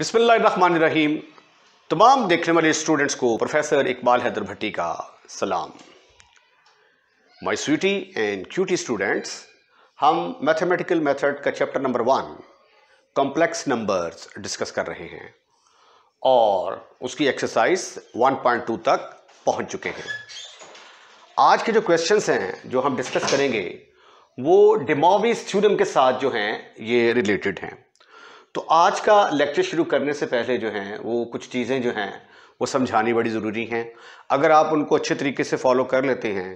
बिसमीम तमाम देखने वाले स्टूडेंट्स को प्रोफेसर इकबाल हैदर भट्टी का सलाम my sweetie and cutie students हम मैथमेटिकल मेथड का chapter number one complex numbers discuss कर रहे हैं और उसकी एक्सरसाइज 1.2 तक पहुंच चुके हैं आज के जो क्वेश्चंस हैं जो हम डिस्कस करेंगे वो डिमोवी स्टूडियम के साथ जो हैं ये रिलेटेड हैं तो आज का लेक्चर शुरू करने से पहले जो हैं वो कुछ चीज़ें जो हैं वो समझानी बड़ी ज़रूरी हैं अगर आप उनको अच्छे तरीके से फॉलो कर लेते हैं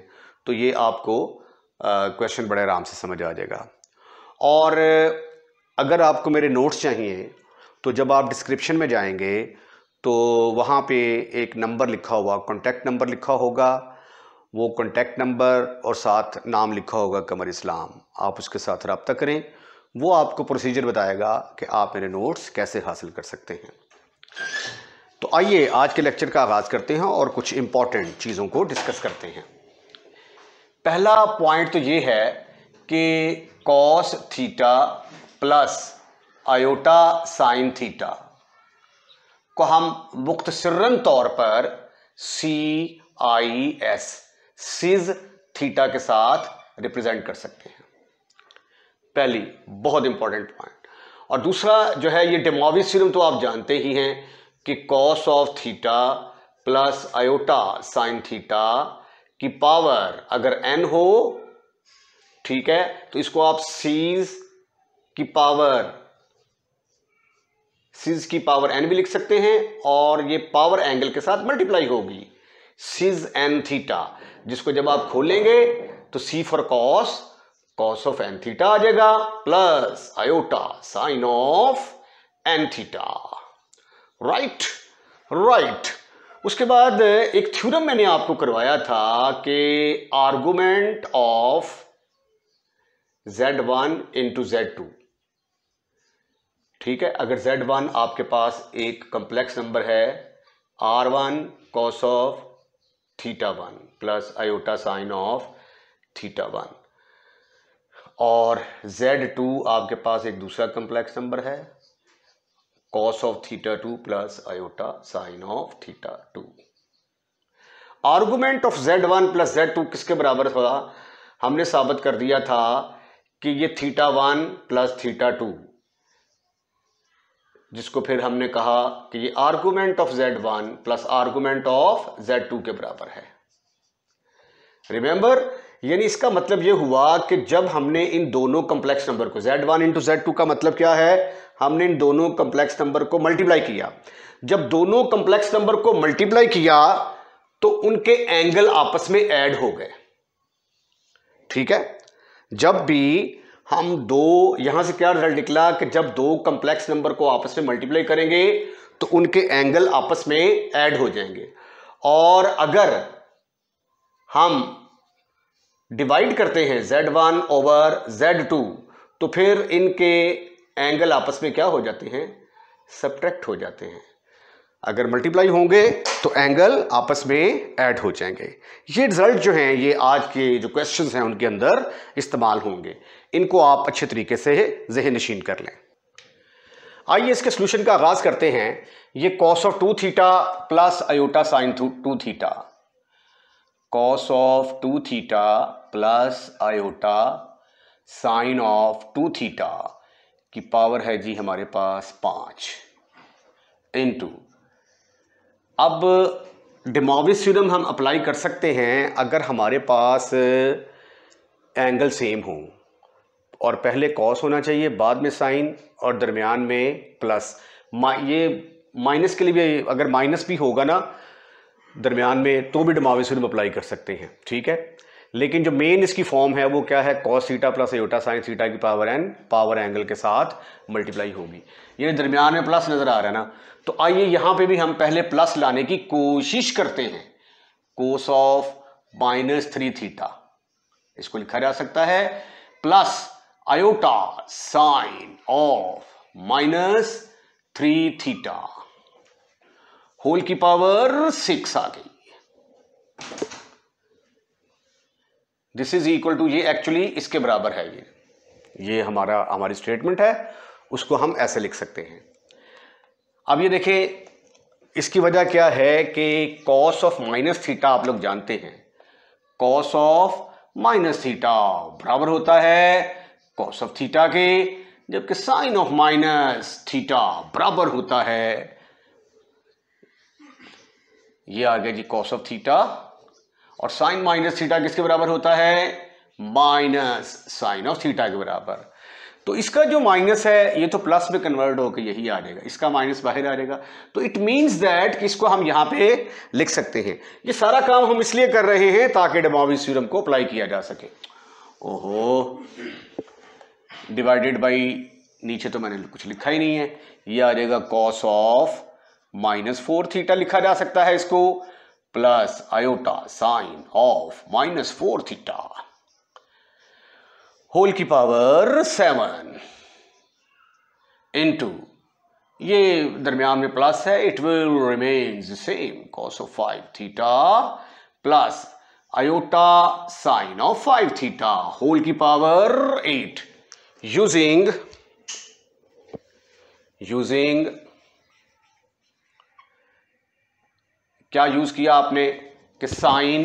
तो ये आपको क्वेश्चन बड़े आराम से समझ आ जाएगा और अगर आपको मेरे नोट्स चाहिए तो जब आप डिस्क्रिप्शन में जाएंगे तो वहाँ पे एक नंबर लिखा हुआ कॉन्टैक्ट नंबर लिखा होगा वो कॉन्टैक्ट नंबर और साथ नाम लिखा होगा कमर इस्लाम आप उसके साथ रबता करें वो आपको प्रोसीजर बताएगा कि आप मेरे नोट्स कैसे हासिल कर सकते हैं तो आइए आज के लेक्चर का आगाज़ करते हैं और कुछ इंपॉर्टेंट चीज़ों को डिस्कस करते हैं पहला पॉइंट तो ये है कि cos theta plus iota sine theta को हम मुख्तरन तौर पर C I S cis theta के साथ रिप्रेजेंट कर सकते हैं पहली बहुत इंपॉर्टेंट पॉइंट और दूसरा जो है ये डेमोविस सीरम तो आप जानते ही हैं कि cos of theta plus iota sine theta की पावर अगर एन हो ठीक है तो इसको आप सीज की पावर सीज की पावर एन भी लिख सकते हैं और ये पावर एंगल के साथ मल्टीप्लाई होगी सीज एन थीटा जिसको जब आप खोलेंगे तो C for cos cos of n theta आ जाएगा plus iota sine of n theta right right उसके बाद एक थ्योरम मैंने आपको करवाया था कि argument of Z one into Z two ठीक है अगर जेड वन आपके पास एक कंप्लेक्स नंबर है R one cos of theta one plus iota sine of theta one और Z2 आपके पास एक दूसरा कम्प्लेक्स नंबर है cos of theta to plus iota sine of theta two argument of Z1 one plus Z किसके बराबर था हमने साबित कर दिया था कि ये theta one plus theta two जिसको फिर हमने कहा कि ये argument of Z1 one plus argument of Z2 के बराबर है रिमेंबर यानी इसका मतलब ये हुआ कि जब हमने इन दोनों कम्प्लेक्स नंबर को Z1 वन इंटू जेड का मतलब क्या है हमने इन दोनों कम्प्लेक्स नंबर को मल्टीप्लाई किया जब दोनों कम्प्लेक्स नंबर को मल्टीप्लाई किया तो उनके एंगल आपस में ऐड हो गए ठीक है जब भी हम दो यहां से क्या रिजल्ट निकला कि जब दो कम्प्लेक्स नंबर को आपस में मल्टीप्लाई करेंगे तो उनके एंगल आपस में ऐड हो जाएंगे और अगर हम डिवाइड करते हैं Z one over Z two तो फिर इनके एंगल आपस में क्या हो जाते हैं सब्ट्रैक्ट हो जाते हैं अगर मल्टीप्लाई होंगे तो एंगल आपस में ऐड हो जाएंगे ये रिजल्ट जो हैं ये आज के जो क्वेश्चंस हैं उनके अंदर इस्तेमाल होंगे इनको आप अच्छे तरीके से जहन नशीन कर लें आइए इसके सोल्यूशन का आगाज़ करते हैं ये cos of two theta plus iota sine two theta cos of two theta plus iota sine of two theta की पावर है जी हमारे पास पाँच इनटू अब डिमोविस थ्योरम हम अप्लाई कर सकते हैं अगर हमारे पास एंगल सेम हो और पहले कॉस होना चाहिए बाद में साइन और दरमियान में प्लस मा ये माइनस के लिए भी अगर माइनस भी होगा ना दरमियान में तो भी डमाविसूल में अप्लाई कर सकते हैं ठीक है लेकिन जो मेन इसकी फॉर्म है वो क्या है cos theta plus iota sign सीटा की पावर एन पावर एंगल के साथ मल्टीप्लाई होगी ये दरमियान में प्लस नज़र आ रहा है ना तो आइए यहाँ पे भी हम पहले प्लस लाने की कोशिश करते हैं cos of minus three theta इसको लिखा जा सकता है plus iota sine of minus three theta whole की पावर सिक्स आ गई दिस इज इक्वल टू ये एक्चुअली इसके बराबर है ये ये हमारा हमारी स्टेटमेंट है उसको हम ऐसे लिख सकते हैं अब ये देखें इसकी वजह क्या है कि कॉस ऑफ माइनस थीटा आप लोग जानते हैं कॉस ऑफ माइनस थीटा बराबर होता है कॉस ऑफ थीटा के जबकि साइन ऑफ माइनस थीटा बराबर होता है ये आ गया जी कॉस ऑफ थीटा और साइन माइनस थीटा किसके बराबर होता है माइनस साइन ऑफ थीटा के बराबर तो इसका जो माइनस है ये तो प्लस में कन्वर्ट होकर यही आ जाएगा इसका माइनस बाहर आ जाएगा तो इट मींस दैट कि इसको हम यहां पे लिख सकते हैं ये सारा काम हम इसलिए कर रहे हैं ताकि डबावी सीरम को अप्लाई किया जा सके ओहो डिवाइडेड बाई नीचे तो मैंने कुछ लिखा ही नहीं है ये आ जाएगा cos of minus four theta लिखा जा सकता है इसको plus iota sine of minus four theta whole की पावर सेवन इनटू ये दरमियान में प्लस है it will remains same cos of five theta plus iota sine of five theta whole की पावर एट यूजिंग यूजिंग क्या use किया आपने कि साइन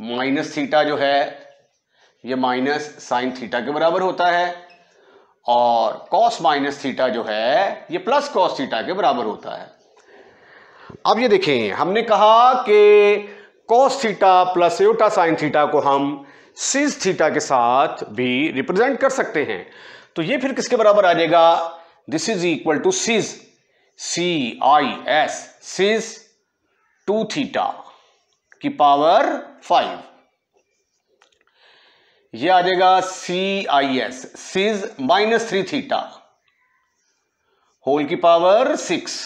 माइनस थीटा जो है ये माइनस साइन थीटा के बराबर होता है और कॉस माइनस थीटा जो है ये प्लस कॉस थीटा के बराबर होता है अब ये देखें हमने कहा कि cos theta plus iota sine theta को हम सीज थीटा के साथ भी रिप्रेजेंट कर सकते हैं तो ये फिर किसके बराबर आ जाएगा this is equal to cis C I S cis two theta की पावर फाइव ये आ जाएगा C I S cis minus three theta whole की power six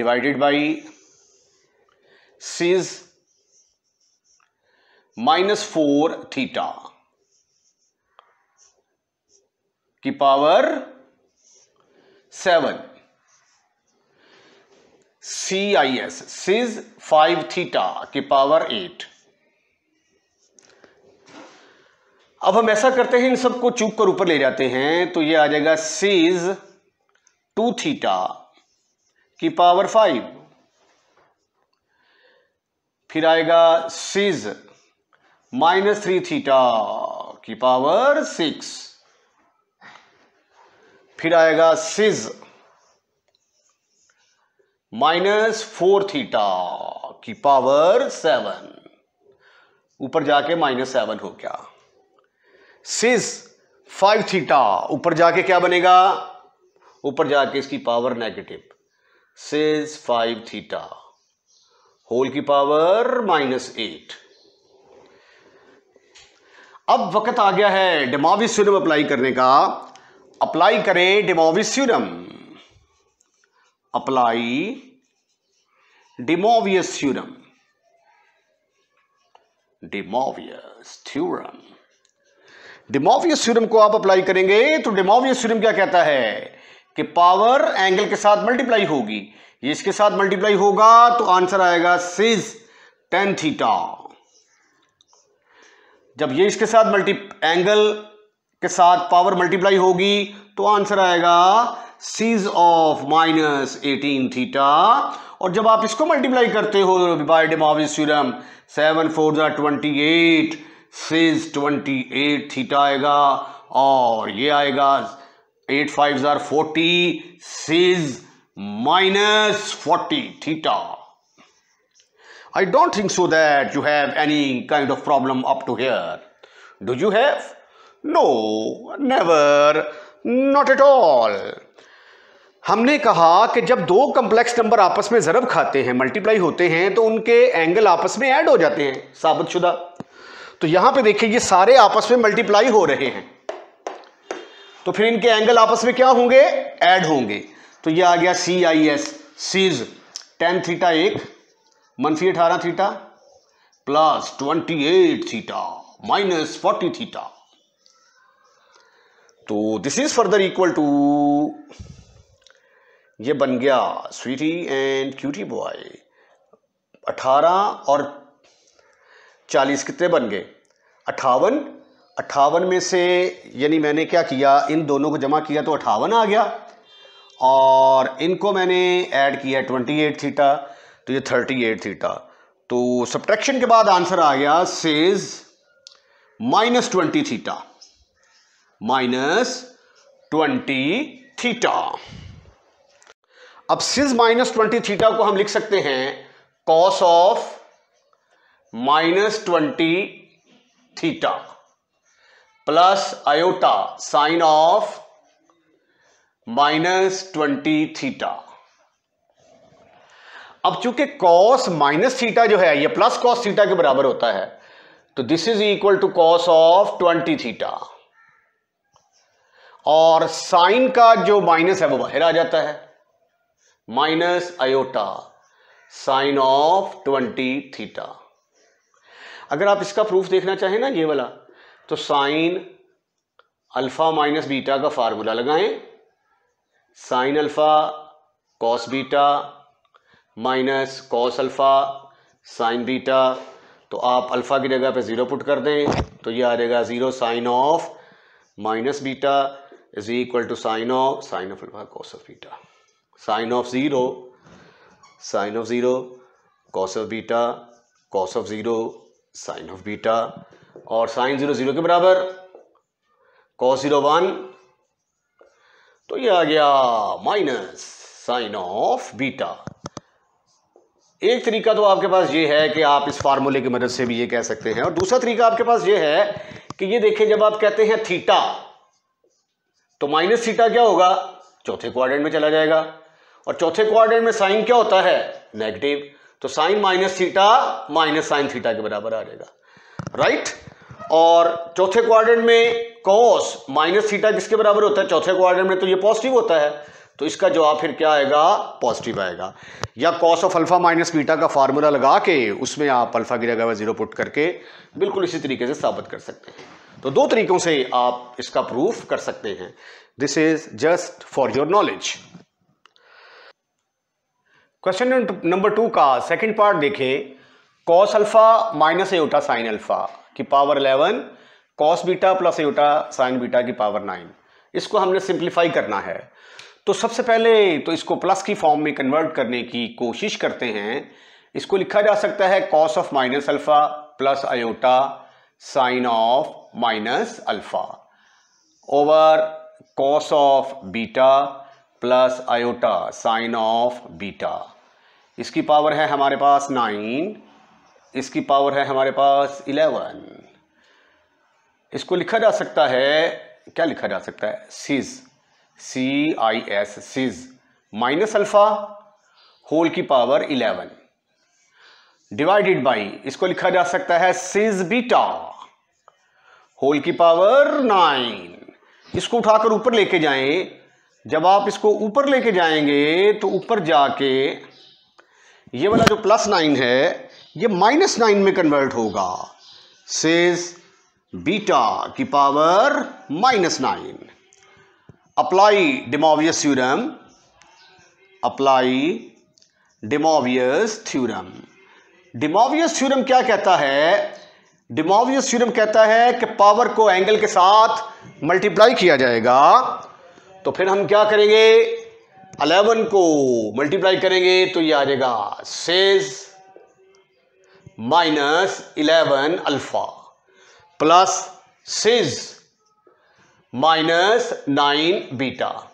divided by cis minus four theta की power seven C I S cis five theta की power eight अब हम ऐसा करते हैं इन सबको चूक कर ऊपर ले जाते हैं तो ये आ जाएगा सीज टू थीटा की पावर फाइव फिर आएगा सीज माइनस थ्री थीटा की पावर सिक्स फिर आएगा सिज माइनस फोर थीटा की पावर सेवन ऊपर जाके माइनस सेवन हो गया सिज फाइव थीटा ऊपर जाके क्या बनेगा ऊपर जाके इसकी power negative cis five theta whole की पावर माइनस एट अब वक्त आ गया है डेमाविस थ्योरम अप्लाई करने का अप्लाई करें De Moivre's theorem apply theorem De Moivre's theorem को आप अप्लाई करेंगे तो थ्यूरम क्या कहता है कि पावर एंगल के साथ मल्टीप्लाई होगी ये इसके साथ मल्टीप्लाई होगा तो आंसर आएगा सिज टेन थीटा जब ये इसके साथ मल्टी एंगल के साथ पावर मल्टीप्लाई होगी तो आंसर आएगा cis of minus eighteen theta और जब आप इसको मल्टीप्लाई करते हो by de Moivre's theorem seven four जो twenty eight cis twenty eight theta आएगा और ये आएगा eight five are forty cis minus forty theta I don't think so that you have any kind of problem up to here do you have no never not at all हमने कहा कि जब दो complex number आपस में ज़रब खाते हैं multiply होते हैं तो उनके एंगल आपस में ऐड हो जाते हैं साबित शुदा तो यहां पे देखिए ये सारे आपस में मल्टीप्लाई हो रहे हैं तो फिर इनके एंगल आपस में क्या होंगे ऐड होंगे तो ये आ गया C I S cis ten theta एक मनफी अठारह theta plus twenty eight theta minus forty theta तो this is further equal to ये बन गया स्वीटी एंड क्यूटी बॉय 18 और चालीस कितने बन गए अट्ठावन अट्ठावन में से यानी मैंने क्या किया इन दोनों को जमा किया तो अठावन आ गया और इनको मैंने ऐड किया ट्वेंटी एट थीटा तो ये थर्टी एट थीटा तो सब्ट्रैक्शन के बाद आंसर आ गया cis minus twenty theta minus twenty theta अब सिज माइनस ट्वेंटी थीटा को हम लिख सकते हैं cos of minus twenty theta plus iota sine of minus twenty theta अब चूंकि कॉस माइनस थीटा जो है ये प्लस कॉस थीटा के बराबर होता है तो this is equal to cos of twenty theta और साइन का जो माइनस है वो बाहर आ जाता है minus iota sine of twenty theta अगर आप इसका प्रूफ देखना चाहें ना ये वाला तो साइन अल्फा माइनस बीटा का फार्मूला लगाएं sine alpha cos beta minus cos alpha sine beta तो आप अल्फ़ा की जगह पे ज़ीरो पुट कर दें तो ये आ जाएगा zero sine of minus beta is equal to sine of sine of alpha हाँ, cos of beta sine of 0 sine of 0 cos of beta cos of 0 sine of beta और साइन 0 0 के बराबर cos 0 1 तो ये आ गया माइनस साइन ऑफ बीटा एक तरीका तो आपके पास ये है कि आप इस फार्मूले की मदद से भी ये कह सकते हैं और दूसरा तरीका आपके पास ये है कि ये देखें जब आप कहते हैं थीटा तो माइनस सीटा क्या होगा चौथे क्वाड्रेंट में चला जाएगा और चौथे क्वाड्रेंट में साइन क्या होता है नेगेटिव तो sine minus theta minus sine theta के बराबर आ जाएगा राइट और चौथे क्वाड्रेंट में कॉस माइनस सीटा किसके बराबर होता है चौथे क्वाड्रेंट में तो ये पॉजिटिव होता है तो इसका जवाब फिर क्या आएगा पॉजिटिव आएगा या cos of alpha minus beta का फार्मूला लगा के उसमें आप अल्फा की जगह जीरो पुट करके बिल्कुल इसी तरीके से साबित कर सकते हैं तो दो तरीक़ों से आप इसका प्रूफ कर सकते हैं this is just for your knowledge question number two का सेकंड पार्ट देखें cos alpha minus iota sine alpha की power eleven cos beta plus iota sine beta की पावर नाइन इसको हमने सिंप्लीफाई करना है तो सबसे पहले तो इसको प्लस की फॉर्म में कन्वर्ट करने की कोशिश करते हैं इसको लिखा जा सकता है cos of minus alpha plus iota sine of minus alpha over cos of beta plus iota sine of beta इसकी पावर है हमारे पास नाइन इसकी पावर है हमारे पास इलेवन इसको लिखा जा सकता है क्या लिखा जा सकता है cis C I S cis minus alpha whole की पावर इलेवन डिवाइडेड बाई इसको लिखा जा सकता है सिज बीटा होल की पावर नाइन इसको उठाकर ऊपर लेके जाएं जब आप इसको ऊपर लेके जाएंगे तो ऊपर जाके ये वाला जो प्लस नाइन है ये माइनस नाइन में कन्वर्ट होगा सिज बीटा की power minus nine apply De Moivre's theorem apply De Moivre's theorem डिमोवियस theorem क्या कहता है डिमोवियस थ्योरम कहता है कि पावर को एंगल के साथ मल्टीप्लाई किया जाएगा तो फिर हम क्या करेंगे 11 को मल्टीप्लाई करेंगे तो ये आ जाएगा cis minus eleven alpha plus cis minus nine beta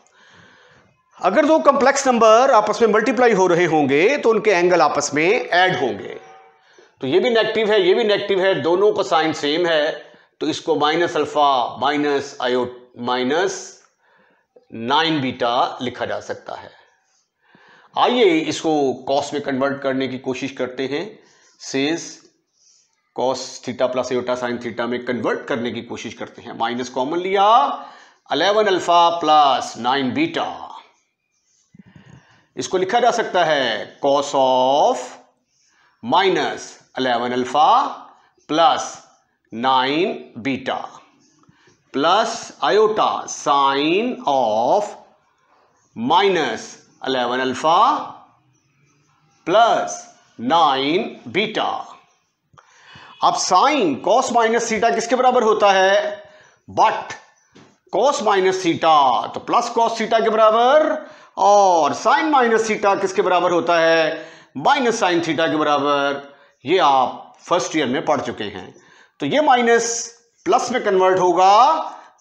अगर दो कंप्लेक्स नंबर आपस में मल्टीप्लाई हो रहे होंगे तो उनके एंगल आपस में ऐड होंगे तो ये भी नेगेटिव है ये भी नेगेटिव है दोनों का साइन सेम है तो इसको minus alpha minus iota minus nine beta लिखा जा सकता है आइए इसको कॉस में कन्वर्ट करने की कोशिश करते हैं cis cos theta plus iota sine theta में कन्वर्ट करने की कोशिश करते हैं माइनस कॉमन लिया eleven alpha plus nine beta इसको लिखा जा सकता है cos of minus eleven alpha plus nine beta plus iota sine of minus eleven alpha plus nine beta अब साइन कॉस माइनस सीटा किसके बराबर होता है बट कॉस माइनस सीटा तो प्लस कॉस सीटा के बराबर और साइन माइनस थीटा किसके बराबर होता है माइनस साइन थीटा के बराबर ये आप फर्स्ट ईयर में पढ़ चुके हैं तो ये माइनस प्लस में कन्वर्ट होगा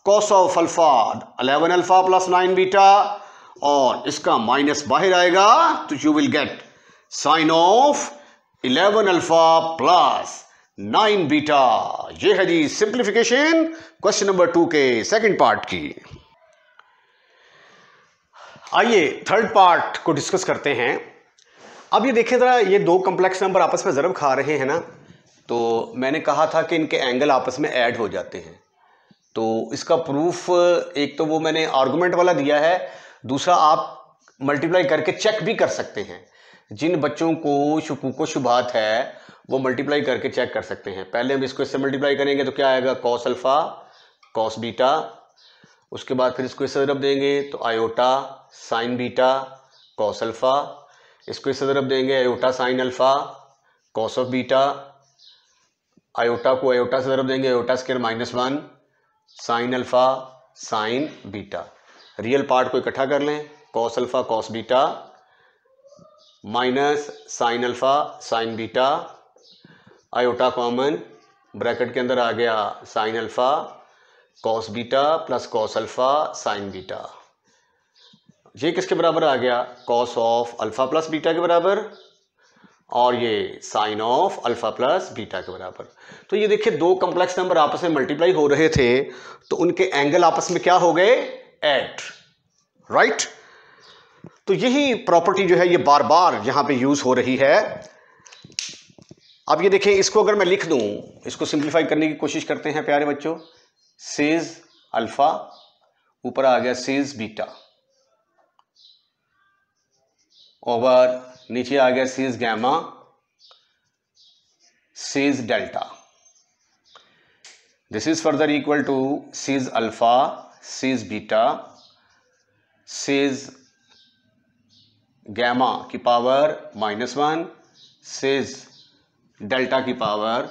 cos of alpha eleven alpha plus nine beta और इसका माइनस बाहर आएगा तो you will get sine of eleven alpha plus nine beta ये है जी सिंप्लीफिकेशन क्वेश्चन नंबर टू के सेकंड पार्ट की आइए थर्ड पार्ट को डिस्कस करते हैं अब ये देखिए ज़रा ये दो कम्प्लेक्स नंबर आपस में ज़रब खा रहे हैं ना तो मैंने कहा था कि इनके एंगल आपस में ऐड हो जाते हैं तो इसका प्रूफ एक तो वो मैंने आर्गूमेंट वाला दिया है दूसरा आप मल्टीप्लाई करके चेक भी कर सकते हैं जिन बच्चों को शकूको शुभात है वो मल्टीप्लाई करके चेक कर सकते हैं पहले हम इसको इससे मल्टीप्लाई करेंगे तो क्या आएगा कॉस अल्फ़ा कॉस बीटा उसके बाद फिर इसको इस तरफ देंगे तो iota sine beta cos alpha इसको इस तरफ देंगे iota sine alpha cos of beta iota को आयोटा से तरफ देंगे iota square minus one sine alpha sine beta real part को इकट्ठा कर लें cos alpha cos beta minus sine alpha sine beta iota common bracket के अंदर आ गया sine alpha cos beta plus cos alpha sine beta ये किसके बराबर आ गया cos of alpha plus beta के बराबर और ये sine of alpha plus beta के बराबर तो ये देखिए दो कम्प्लेक्स नंबर आपस में मल्टीप्लाई हो रहे थे तो उनके एंगल आपस में क्या हो गए एट राइट तो यही प्रॉपर्टी जो है ये बार बार यहां पे यूज़ हो रही है अब ये देखें इसको अगर मैं लिख दूं इसको सिंप्लीफाई करने की कोशिश करते हैं प्यारे बच्चों सेज अल्फा ऊपर आ गया सेज बीटा ओवर नीचे आ गया cis gamma cis delta this is further equal to cis alpha cis beta cis gamma की power minus one cis delta की power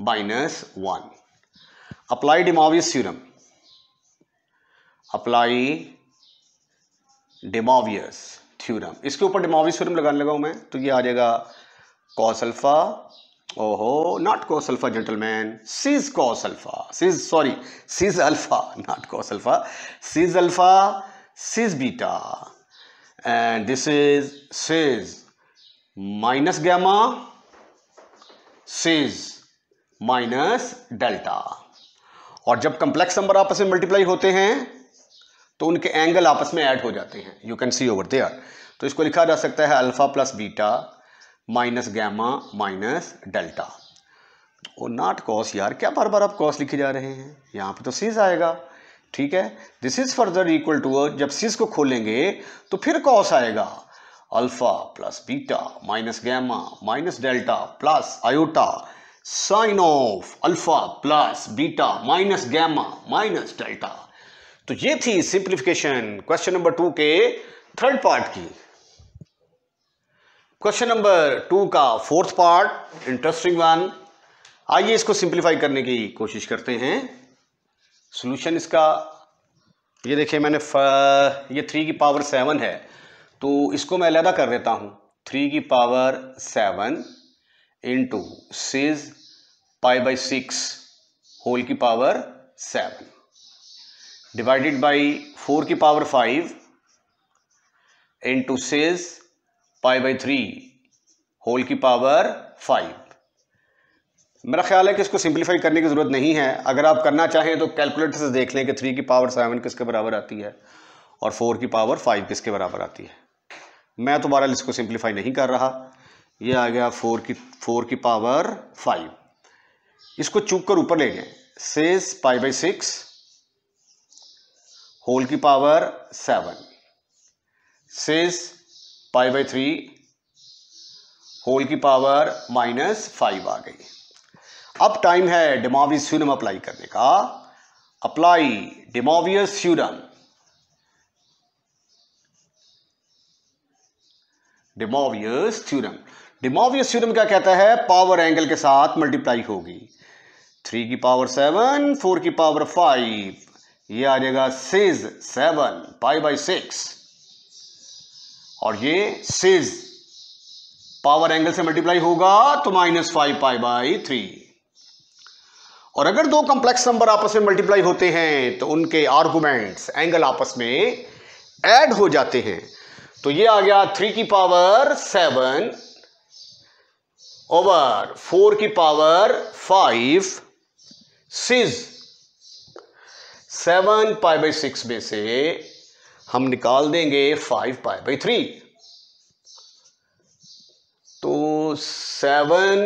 minus one apply De Moivre's theorem. Apply De इसके ऊपर डिमोविस theorem लगाने लगा हूं मैं तो ये आ जाएगा कॉस अल्फा ओहो not cos alpha gentleman cis cos alpha cis sorry cis alpha not cos alpha cis alpha cis beta and this is cis minus gamma cis minus delta और जब कंप्लेक्स नंबर आपस में multiply होते हैं तो उनके angle आपस में ऐड हो जाते हैं you can see over there तो इसको लिखा जा सकता है alpha plus beta minus gamma minus delta और नॉट कॉस यार क्या बार बार आप कॉस लिखे जा रहे हैं यहाँ पे तो सीज आएगा ठीक है this is further equal to जब सीज को खोलेंगे तो फिर कॉस आएगा alpha plus beta minus gamma minus delta plus iota sine of alpha plus beta minus gamma minus delta तो ये थी सिंप्लीफिकेशन क्वेश्चन नंबर टू के थर्ड पार्ट की क्वेश्चन नंबर टू का फोर्थ पार्ट इंटरेस्टिंग वन आइए इसको simplify करने की कोशिश करते हैं सोल्यूशन इसका ये देखिए मैंने ये थ्री की पावर सेवन है तो इसको मैं अलहदा कर देता हूँ थ्री की power seven into cis pi by six whole की power seven divided by four की power five into cis pi by three whole की पावर फाइव मेरा ख्याल है कि इसको सिंप्लीफाई करने की ज़रूरत नहीं है अगर आप करना चाहें तो कैलकुलेटर से देख लें कि थ्री की पावर सेवन किसके बराबर आती है और फोर की पावर फाइव किसके बराबर आती है मैं तो बहरहाल इसको सिंप्लीफाई नहीं कर रहा ये आ गया फोर की फोर की पावर फाइव इसको चूक कर ऊपर ले गए cis pi by six whole की power seven cis pi by three whole की पावर माइनस फाइव आ गई अब टाइम है डिमोवियस फ्यूरम अप्लाई करने का apply de Moivre's theorem de Moivre's theorem डिमोवियस theorem क्या कहता है पावर एंगल के साथ मल्टीप्लाई होगी थ्री की पावर सेवन फोर की पावर फाइव ये आ जाएगा सिज सेवन पाई बाई सिक्स और ये सिज पावर एंगल से मल्टीप्लाई होगा तो minus five pi by three और अगर दो कॉम्प्लेक्स नंबर आपस में मल्टीप्लाई होते हैं तो उनके आर्गुमेंट्स एंगल आपस में ऐड हो जाते हैं तो ये आ गया थ्री की पावर सेवन ओवर फोर की power five cis seven pi by six में से हम निकाल देंगे फाइव पाई बाई थ्री तो seven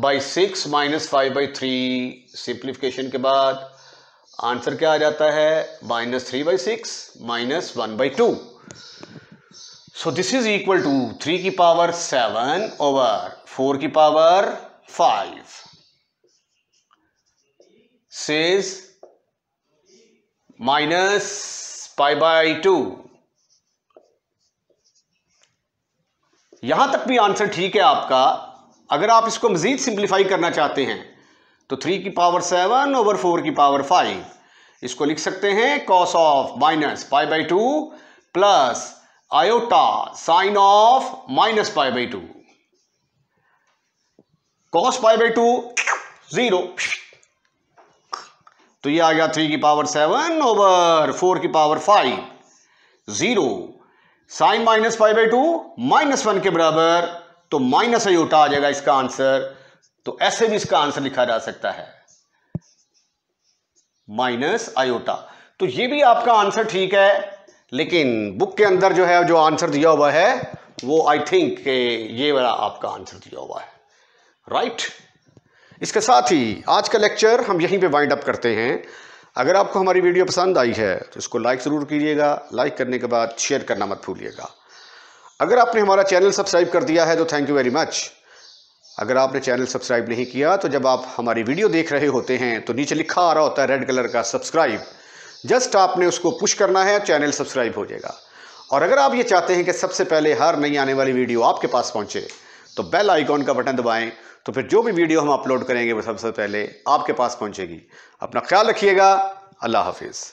by six minus five by three simplification के बाद आंसर क्या आ जाता है minus three by six minus one by two so this is equal to three की पावर सेवन ओवर फोर की power five cis minus pi by two यहां तक भी आंसर ठीक है आपका अगर आप इसको मजीद सिंप्लीफाई करना चाहते हैं तो थ्री की पावर सेवन ओवर फोर की पावर फाइव इसको लिख सकते हैं cos of minus pi by two plus iota sine of minus pi by two cos pi by two zero तो ये आ गया थ्री की पावर सेवन ओवर फोर की power five zero sine minus five by two minus one के बराबर तो minus उठा आ जाएगा इसका आंसर तो ऐसे भी इसका आंसर लिखा जा सकता है माइनस आयोटा तो ये भी आपका आंसर ठीक है लेकिन बुक के अंदर जो है जो आंसर दिया हुआ है वो आई थिंक ये वाला आपका आंसर दिया हुआ है राइट इसके साथ ही आज का लेक्चर हम यहीं पे वाइंड अप करते हैं अगर आपको हमारी वीडियो पसंद आई है तो इसको लाइक ज़रूर कीजिएगा लाइक करने के बाद शेयर करना मत भूलिएगा अगर आपने हमारा चैनल सब्सक्राइब कर दिया है तो थैंक यू वेरी मच अगर आपने चैनल सब्सक्राइब नहीं किया तो जब आप हमारी वीडियो देख रहे होते हैं तो नीचे लिखा आ रहा होता है रेड कलर का सब्सक्राइब जस्ट आपने उसको पुश करना है चैनल सब्सक्राइब हो जाएगा और अगर आप ये चाहते हैं कि सबसे पहले हर नई आने वाली वीडियो आपके पास पहुंचे तो बेल आइकॉन का बटन दबाएं तो फिर जो भी वीडियो हम अपलोड करेंगे वो सबसे पहले आपके पास पहुँचेगी अपना ख्याल रखिएगा अल्लाह हाफिज़